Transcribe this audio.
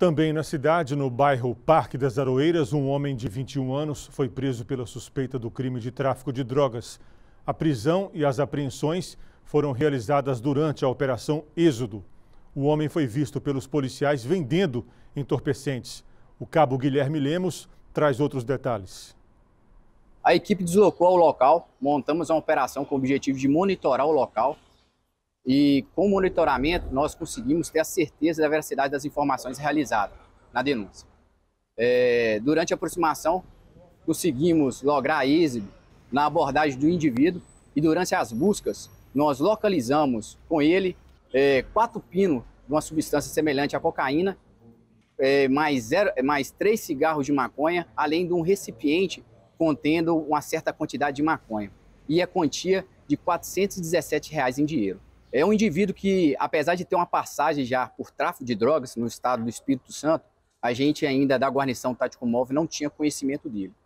Também na cidade, no bairro Parque das Aroeiras, um homem de 21 anos foi preso pela suspeita do crime de tráfico de drogas. A prisão e as apreensões foram realizadas durante a Operação Êxodo. O homem foi visto pelos policiais vendendo entorpecentes. O cabo Guilherme Lemos traz outros detalhes. A equipe deslocou ao local, montamos uma operação com o objetivo de monitorar o local e com o monitoramento, nós conseguimos ter a certeza da veracidade das informações realizadas na denúncia. É, durante a aproximação, conseguimos lograr êxito na abordagem do indivíduo e durante as buscas, nós localizamos com ele é, quatro pinos de uma substância semelhante à cocaína, é, mais, zero, é, mais três cigarros de maconha, além de um recipiente contendo uma certa quantidade de maconha e a quantia de R$ 417 reais em dinheiro. É um indivíduo que, apesar de ter uma passagem já por tráfico de drogas no estado do Espírito Santo, a gente ainda da guarnição tático móvel não tinha conhecimento dele.